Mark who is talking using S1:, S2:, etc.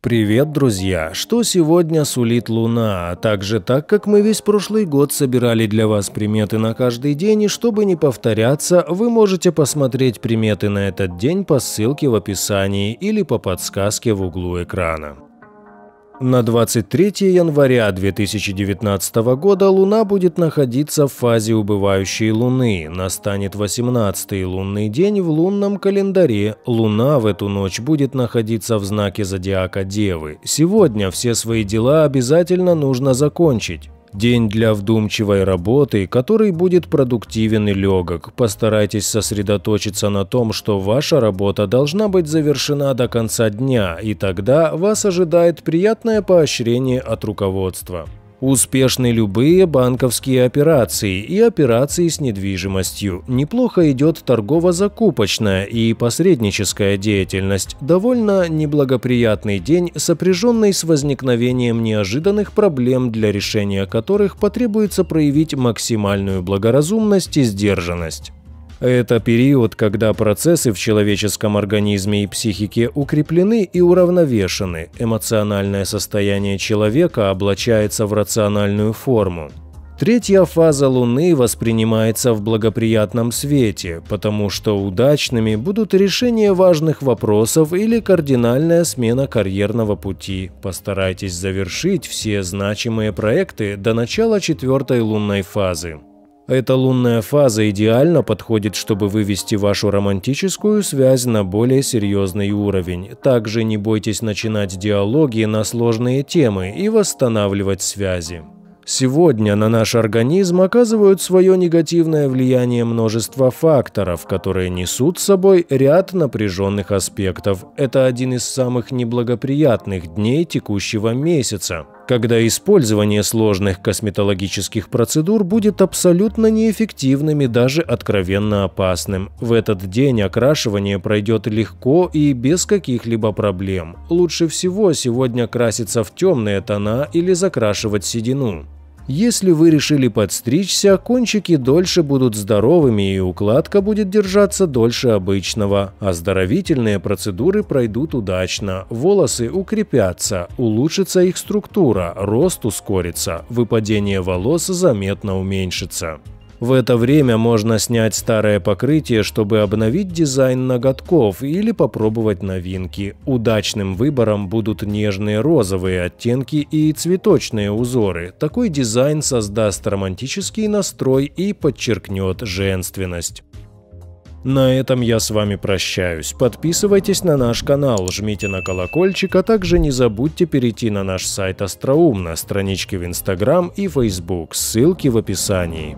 S1: Привет, друзья! Что сегодня сулит Луна? А также так, как мы весь прошлый год собирали для вас приметы на каждый день, и чтобы не повторяться, вы можете посмотреть приметы на этот день по ссылке в описании или по подсказке в углу экрана. На 23 января 2019 года Луна будет находиться в фазе убывающей Луны. Настанет 18-й лунный день в лунном календаре. Луна в эту ночь будет находиться в знаке зодиака Девы. Сегодня все свои дела обязательно нужно закончить. День для вдумчивой работы, который будет продуктивен и легок. Постарайтесь сосредоточиться на том, что ваша работа должна быть завершена до конца дня, и тогда вас ожидает приятное поощрение от руководства. Успешны любые банковские операции и операции с недвижимостью. Неплохо идет торгово-закупочная и посредническая деятельность. Довольно неблагоприятный день, сопряженный с возникновением неожиданных проблем, для решения которых потребуется проявить максимальную благоразумность и сдержанность. Это период, когда процессы в человеческом организме и психике укреплены и уравновешены, эмоциональное состояние человека облачается в рациональную форму. Третья фаза Луны воспринимается в благоприятном свете, потому что удачными будут решения важных вопросов или кардинальная смена карьерного пути. Постарайтесь завершить все значимые проекты до начала четвертой лунной фазы. Эта лунная фаза идеально подходит, чтобы вывести вашу романтическую связь на более серьезный уровень. Также не бойтесь начинать диалоги на сложные темы и восстанавливать связи. Сегодня на наш организм оказывают свое негативное влияние множество факторов, которые несут с собой ряд напряженных аспектов. Это один из самых неблагоприятных дней текущего месяца когда использование сложных косметологических процедур будет абсолютно неэффективным и даже откровенно опасным. В этот день окрашивание пройдет легко и без каких-либо проблем. Лучше всего сегодня краситься в темные тона или закрашивать седину. Если вы решили подстричься, кончики дольше будут здоровыми и укладка будет держаться дольше обычного. А оздоровительные процедуры пройдут удачно, волосы укрепятся, улучшится их структура, рост ускорится, выпадение волос заметно уменьшится. В это время можно снять старое покрытие, чтобы обновить дизайн ноготков или попробовать новинки. Удачным выбором будут нежные розовые оттенки и цветочные узоры. Такой дизайн создаст романтический настрой и подчеркнет женственность. На этом я с вами прощаюсь. Подписывайтесь на наш канал, жмите на колокольчик, а также не забудьте перейти на наш сайт Остроум, на страничке в Инстаграм и Фейсбук, ссылки в описании.